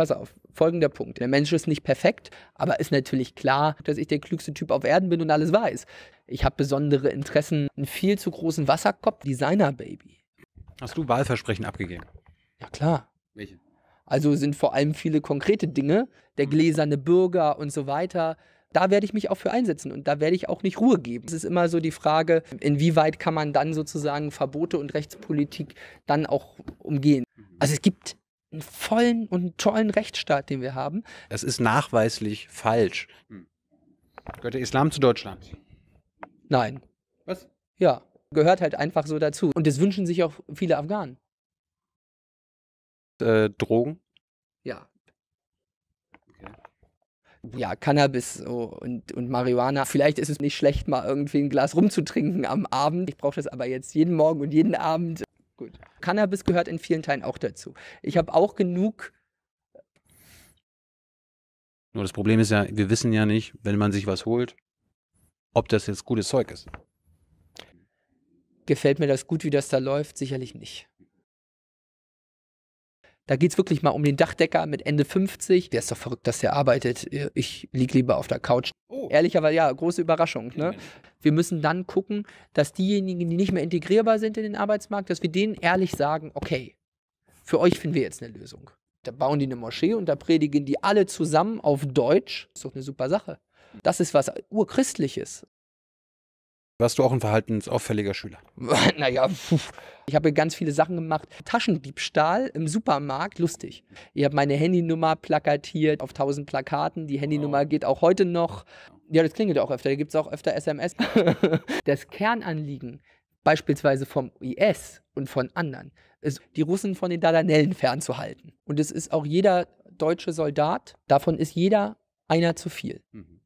pass auf, folgender Punkt. Der Mensch ist nicht perfekt, aber ist natürlich klar, dass ich der klügste Typ auf Erden bin und alles weiß. Ich habe besondere Interessen, einen viel zu großen Wasserkopf, Designer-Baby. Hast du Wahlversprechen abgegeben? Ja, klar. Welche? Also sind vor allem viele konkrete Dinge, der gläserne Bürger und so weiter. Da werde ich mich auch für einsetzen und da werde ich auch nicht Ruhe geben. Es ist immer so die Frage, inwieweit kann man dann sozusagen Verbote und Rechtspolitik dann auch umgehen. Also es gibt einen vollen und tollen Rechtsstaat, den wir haben. Das ist nachweislich falsch. Hm. Gehört der Islam zu Deutschland? Nein. Was? Ja, gehört halt einfach so dazu. Und das wünschen sich auch viele Afghanen. Äh, Drogen? Ja. Ja, Cannabis und, und Marihuana. Vielleicht ist es nicht schlecht, mal irgendwie ein Glas rumzutrinken am Abend. Ich brauche das aber jetzt jeden Morgen und jeden Abend. Gut. Cannabis gehört in vielen Teilen auch dazu. Ich habe auch genug. Nur das Problem ist ja, wir wissen ja nicht, wenn man sich was holt, ob das jetzt gutes Zeug ist. Gefällt mir das gut, wie das da läuft? Sicherlich nicht. Da geht es wirklich mal um den Dachdecker mit Ende 50. Der ist doch verrückt, dass der arbeitet. Ich liege lieber auf der Couch. Oh. aber ja, große Überraschung. Ne? Wir müssen dann gucken, dass diejenigen, die nicht mehr integrierbar sind in den Arbeitsmarkt, dass wir denen ehrlich sagen, okay, für euch finden wir jetzt eine Lösung. Da bauen die eine Moschee und da predigen die alle zusammen auf Deutsch. Ist doch eine super Sache. Das ist was Urchristliches. Warst du auch ein verhaltensauffälliger Schüler? Naja, pf. ich habe ganz viele Sachen gemacht. Taschendiebstahl im Supermarkt, lustig. Ich habe meine Handynummer plakatiert auf tausend Plakaten. Die Handynummer wow. geht auch heute noch. Ja, das klingelt auch öfter. Da gibt es auch öfter SMS. das Kernanliegen, beispielsweise vom IS und von anderen, ist, die Russen von den Dardanellen fernzuhalten. Und es ist auch jeder deutsche Soldat, davon ist jeder einer zu viel. Mhm.